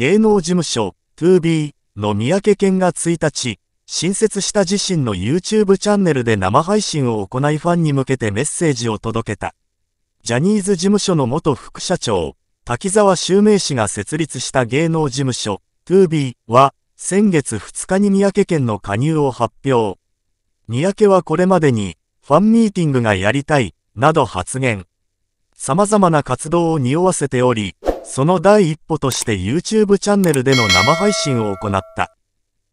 芸能事務所 2B の三宅健が1日、新設した自身の YouTube チャンネルで生配信を行いファンに向けてメッセージを届けた。ジャニーズ事務所の元副社長、滝沢修明氏が設立した芸能事務所 2B は、先月2日に三宅健の加入を発表。三宅はこれまでに、ファンミーティングがやりたい、など発言。様々な活動を匂わせており、その第一歩として YouTube チャンネルでの生配信を行った。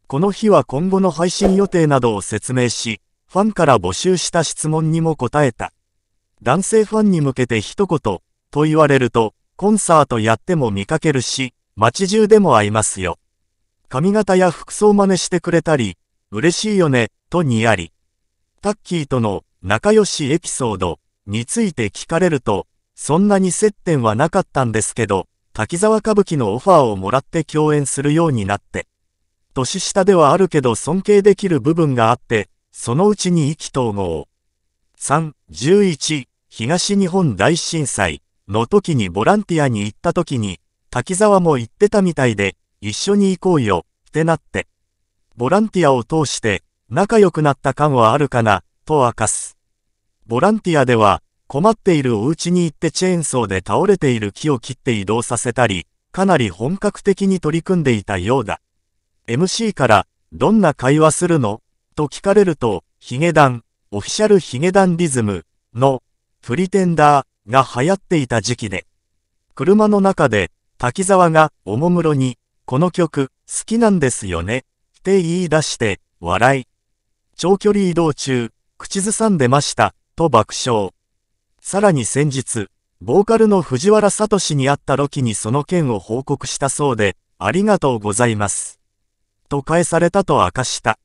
この日は今後の配信予定などを説明し、ファンから募集した質問にも答えた。男性ファンに向けて一言、と言われると、コンサートやっても見かけるし、街中でも会いますよ。髪型や服装真似してくれたり、嬉しいよね、とにやり。タッキーとの仲良しエピソードについて聞かれると、そんなに接点はなかったんですけど、滝沢歌舞伎のオファーをもらって共演するようになって、年下ではあるけど尊敬できる部分があって、そのうちに意気投合。3、11、東日本大震災の時にボランティアに行った時に、滝沢も行ってたみたいで、一緒に行こうよ、ってなって。ボランティアを通して、仲良くなった感はあるかな、と明かす。ボランティアでは、困っているお家に行ってチェーンソーで倒れている木を切って移動させたり、かなり本格的に取り組んでいたようだ。MC から、どんな会話するのと聞かれると、ヒゲダン、オフィシャルヒゲダンリズムの、プリテンダーが流行っていた時期で、車の中で、滝沢がおもむろに、この曲、好きなんですよね、って言い出して、笑い。長距離移動中、口ずさんでました、と爆笑。さらに先日、ボーカルの藤原聡に会ったロキにその件を報告したそうで、ありがとうございます。と返されたと明かした。